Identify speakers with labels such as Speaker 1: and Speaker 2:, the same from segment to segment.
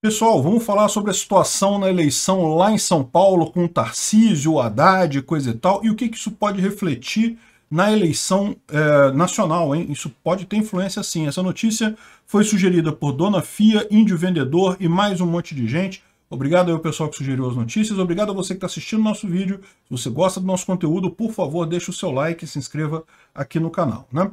Speaker 1: Pessoal, vamos falar sobre a situação na eleição lá em São Paulo com o Tarcísio, Haddad, coisa e tal, e o que, que isso pode refletir na eleição é, nacional, hein? Isso pode ter influência sim. Essa notícia foi sugerida por Dona Fia, Índio Vendedor e mais um monte de gente. Obrigado ao pessoal que sugeriu as notícias, obrigado a você que está assistindo o nosso vídeo. Se você gosta do nosso conteúdo, por favor, deixe o seu like e se inscreva aqui no canal, né?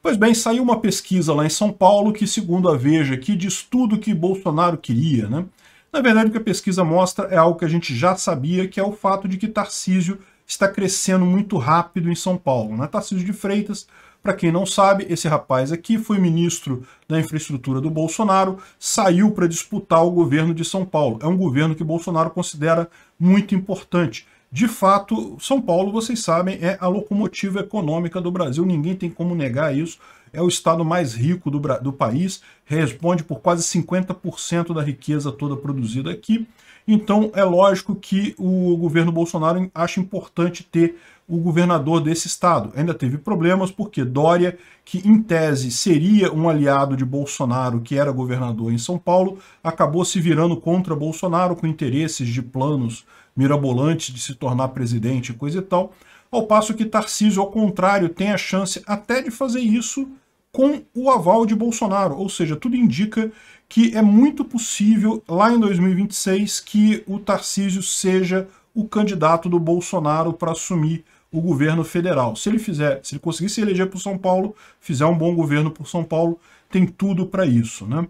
Speaker 1: Pois bem, saiu uma pesquisa lá em São Paulo que, segundo a Veja que diz tudo que Bolsonaro queria, né? Na verdade, o que a pesquisa mostra é algo que a gente já sabia, que é o fato de que Tarcísio está crescendo muito rápido em São Paulo. Né? Tarcísio de Freitas, para quem não sabe, esse rapaz aqui foi ministro da infraestrutura do Bolsonaro, saiu para disputar o governo de São Paulo. É um governo que Bolsonaro considera muito importante. De fato, São Paulo, vocês sabem, é a locomotiva econômica do Brasil, ninguém tem como negar isso. É o estado mais rico do, do país, responde por quase 50% da riqueza toda produzida aqui. Então, é lógico que o governo Bolsonaro acha importante ter o governador desse estado. Ainda teve problemas porque Dória, que em tese seria um aliado de Bolsonaro, que era governador em São Paulo, acabou se virando contra Bolsonaro com interesses de planos mirabolante de se tornar presidente e coisa e tal, ao passo que Tarcísio, ao contrário, tem a chance até de fazer isso com o aval de Bolsonaro, ou seja, tudo indica que é muito possível lá em 2026 que o Tarcísio seja o candidato do Bolsonaro para assumir o governo federal. Se ele fizer, se ele conseguir se eleger por São Paulo, fizer um bom governo por São Paulo, tem tudo para isso, né?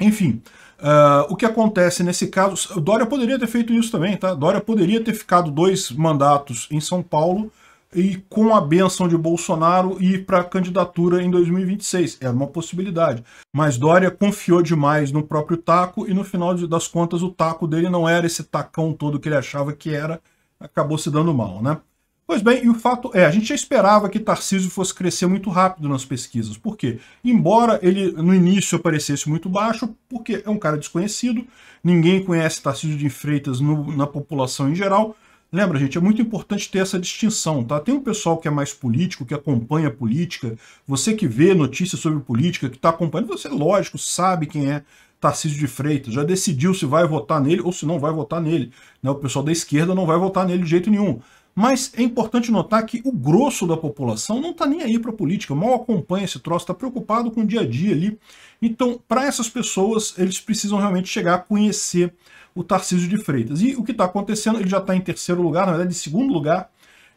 Speaker 1: Enfim, uh, o que acontece nesse caso... Dória poderia ter feito isso também, tá? Dória poderia ter ficado dois mandatos em São Paulo e com a benção de Bolsonaro ir para a candidatura em 2026. Era é uma possibilidade. Mas Dória confiou demais no próprio taco e no final das contas o taco dele não era esse tacão todo que ele achava que era, acabou se dando mal, né? Pois bem, e o fato é, a gente já esperava que Tarcísio fosse crescer muito rápido nas pesquisas. Por quê? Embora ele no início aparecesse muito baixo, porque é um cara desconhecido, ninguém conhece Tarcísio de Freitas no, na população em geral. Lembra, gente, é muito importante ter essa distinção, tá? Tem um pessoal que é mais político, que acompanha a política, você que vê notícias sobre política, que está acompanhando, você, lógico, sabe quem é Tarcísio de Freitas, já decidiu se vai votar nele ou se não vai votar nele. Né? O pessoal da esquerda não vai votar nele de jeito nenhum. Mas é importante notar que o grosso da população não está nem aí para a política, mal acompanha esse troço, está preocupado com o dia a dia ali. Então, para essas pessoas, eles precisam realmente chegar a conhecer o Tarcísio de Freitas. E o que está acontecendo, ele já está em terceiro lugar, na verdade, em segundo lugar,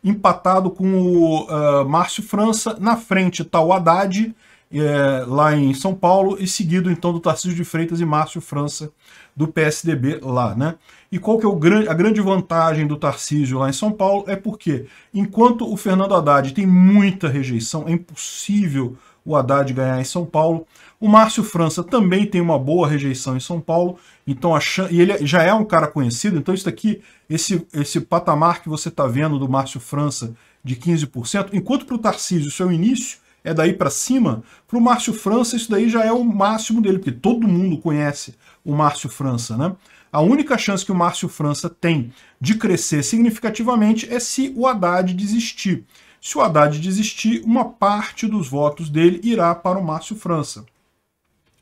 Speaker 1: empatado com o uh, Márcio França. Na frente está o Haddad, é, lá em São Paulo, e seguido então do Tarcísio de Freitas e Márcio França do PSDB lá, né? E qual que é grande, a grande vantagem do Tarcísio lá em São Paulo é porque, enquanto o Fernando Haddad tem muita rejeição, é impossível o Haddad ganhar em São Paulo. O Márcio França também tem uma boa rejeição em São Paulo, então a chan... e ele já é um cara conhecido, então isso aqui, esse, esse patamar que você está vendo do Márcio França de 15%, enquanto para o Tarcísio isso é o início, é daí para cima, para o Márcio França isso daí já é o máximo dele, porque todo mundo conhece o Márcio França, né? A única chance que o Márcio França tem de crescer significativamente é se o Haddad desistir. Se o Haddad desistir, uma parte dos votos dele irá para o Márcio França.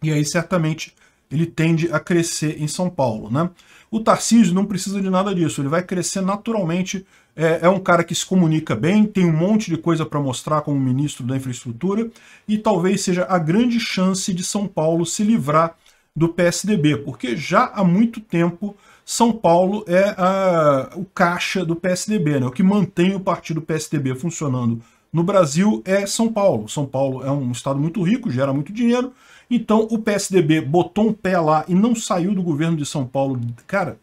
Speaker 1: E aí certamente ele tende a crescer em São Paulo. Né? O Tarcísio não precisa de nada disso, ele vai crescer naturalmente. É, é um cara que se comunica bem, tem um monte de coisa para mostrar como ministro da infraestrutura e talvez seja a grande chance de São Paulo se livrar do PSDB, porque já há muito tempo São Paulo é a, o caixa do PSDB, né? o que mantém o partido PSDB funcionando no Brasil é São Paulo. São Paulo é um estado muito rico, gera muito dinheiro. Então o PSDB botou um pé lá e não saiu do governo de São Paulo. Cara,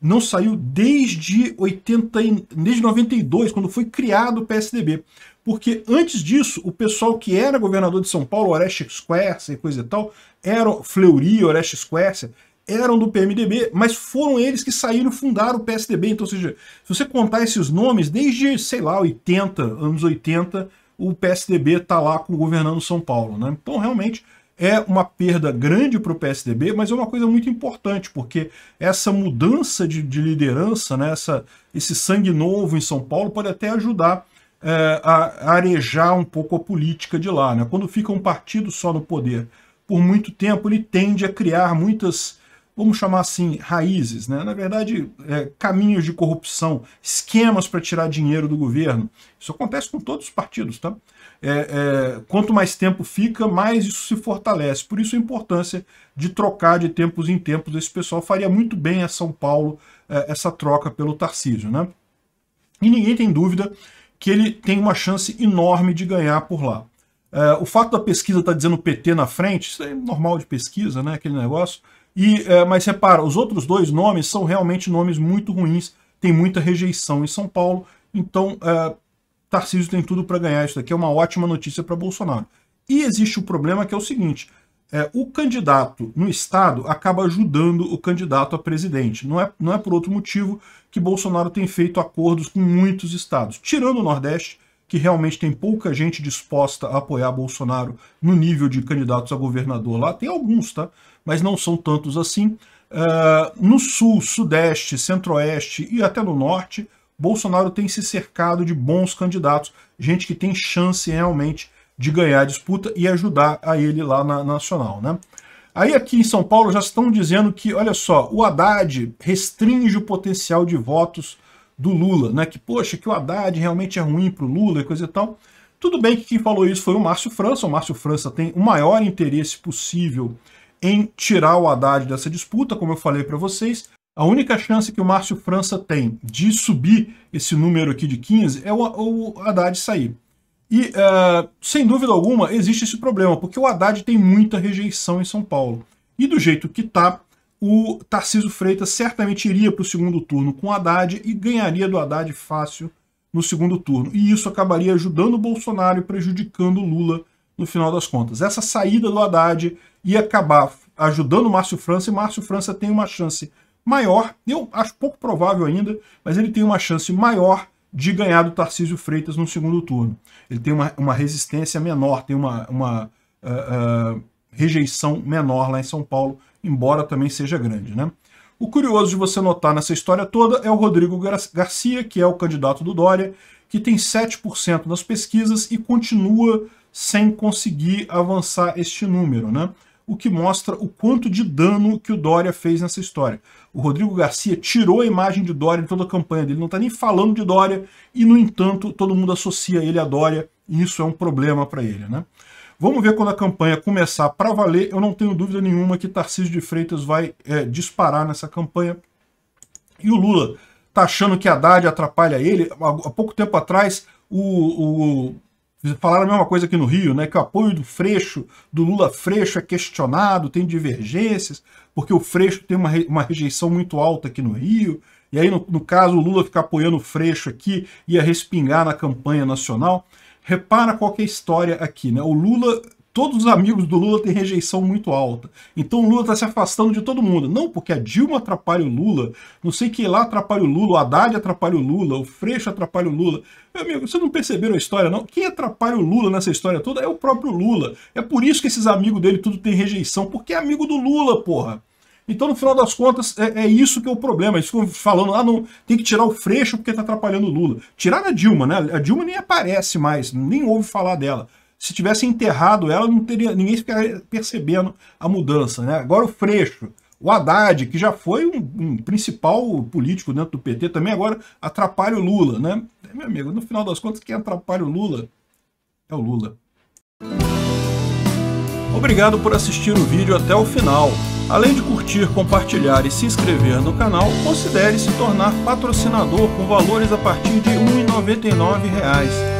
Speaker 1: não saiu desde, 80, desde 92, quando foi criado o PSDB. Porque antes disso, o pessoal que era governador de São Paulo, Orestes Quercia e coisa e tal, era Fleury, Orestes Quercia, eram do PMDB, mas foram eles que saíram fundaram o PSDB. Então, seja, se você contar esses nomes, desde, sei lá, 80, anos 80, o PSDB está lá com, governando São Paulo. Né? Então, realmente, é uma perda grande para o PSDB, mas é uma coisa muito importante, porque essa mudança de, de liderança, né, essa, esse sangue novo em São Paulo, pode até ajudar é, a arejar um pouco a política de lá. Né? Quando fica um partido só no poder por muito tempo, ele tende a criar muitas vamos chamar assim, raízes, né? na verdade, é, caminhos de corrupção, esquemas para tirar dinheiro do governo. Isso acontece com todos os partidos. Tá? É, é, quanto mais tempo fica, mais isso se fortalece. Por isso a importância de trocar de tempos em tempos. Esse pessoal faria muito bem a São Paulo é, essa troca pelo Tarcísio. Né? E ninguém tem dúvida que ele tem uma chance enorme de ganhar por lá. É, o fato da pesquisa estar tá dizendo PT na frente, isso é normal de pesquisa, né? aquele negócio, e, é, mas repara, os outros dois nomes são realmente nomes muito ruins, tem muita rejeição em São Paulo, então é, Tarcísio tem tudo para ganhar. Isso daqui é uma ótima notícia para Bolsonaro. E existe o problema que é o seguinte: é, o candidato no Estado acaba ajudando o candidato a presidente. Não é, não é por outro motivo que Bolsonaro tem feito acordos com muitos estados, tirando o Nordeste, que realmente tem pouca gente disposta a apoiar Bolsonaro no nível de candidatos a governador lá. Tem alguns, tá? mas não são tantos assim. Uh, no sul, sudeste, centro-oeste e até no norte, Bolsonaro tem se cercado de bons candidatos, gente que tem chance realmente de ganhar a disputa e ajudar a ele lá na nacional, né? Aí aqui em São Paulo já estão dizendo que, olha só, o Haddad restringe o potencial de votos do Lula, né? Que, poxa, que o Haddad realmente é ruim para o Lula e coisa e tal. Tudo bem que quem falou isso foi o Márcio França. O Márcio França tem o maior interesse possível em tirar o Haddad dessa disputa, como eu falei para vocês. A única chance que o Márcio França tem de subir esse número aqui de 15 é o, o Haddad sair. E, uh, sem dúvida alguma, existe esse problema, porque o Haddad tem muita rejeição em São Paulo. E do jeito que está, o Tarciso Freitas certamente iria para o segundo turno com o Haddad e ganharia do Haddad fácil no segundo turno. E isso acabaria ajudando o Bolsonaro e prejudicando o Lula no final das contas. Essa saída do Haddad e acabar ajudando o Márcio França, e Márcio França tem uma chance maior, eu acho pouco provável ainda, mas ele tem uma chance maior de ganhar do Tarcísio Freitas no segundo turno. Ele tem uma, uma resistência menor, tem uma, uma uh, uh, rejeição menor lá em São Paulo, embora também seja grande. Né? O curioso de você notar nessa história toda é o Rodrigo Garcia, que é o candidato do Dória, que tem 7% nas pesquisas e continua sem conseguir avançar este número. Né? o que mostra o quanto de dano que o Dória fez nessa história. O Rodrigo Garcia tirou a imagem de Dória em toda a campanha dele, não está nem falando de Dória, e, no entanto, todo mundo associa ele a Dória, e isso é um problema para ele. Né? Vamos ver quando a campanha começar para valer. Eu não tenho dúvida nenhuma que Tarcísio de Freitas vai é, disparar nessa campanha. E o Lula está achando que a Haddad atrapalha ele. Há pouco tempo atrás, o, o Falaram a mesma coisa aqui no Rio, né? Que o apoio do Freixo, do Lula Freixo, é questionado, tem divergências, porque o Freixo tem uma, uma rejeição muito alta aqui no Rio. E aí, no, no caso, o Lula ficar apoiando o Freixo aqui ia respingar na campanha nacional. Repara qual é a história aqui, né? O Lula todos os amigos do Lula têm rejeição muito alta. Então o Lula está se afastando de todo mundo. Não porque a Dilma atrapalha o Lula, não sei que lá atrapalha o Lula, o Haddad atrapalha o Lula, o Freixo atrapalha o Lula. Meu amigo, vocês não perceberam a história, não? Quem atrapalha o Lula nessa história toda é o próprio Lula. É por isso que esses amigos dele tudo tem rejeição, porque é amigo do Lula, porra. Então, no final das contas, é, é, isso que é o problema. Eles ficam falando, ah, não, tem que tirar o Freixo porque está atrapalhando o Lula. Tiraram a Dilma, né? A Dilma nem aparece mais, nem ouve falar dela se tivesse enterrado ela, não teria, ninguém ficaria percebendo a mudança. Né? Agora o Freixo, o Haddad, que já foi um, um, principal político dentro do PT, também agora atrapalha o Lula. Né? É, meu amigo, no final das contas, quem atrapalha o Lula é o Lula. Obrigado por assistir o vídeo até o final. Além de curtir, compartilhar e se inscrever no canal, considere se tornar patrocinador com valores a partir de R$ 1,99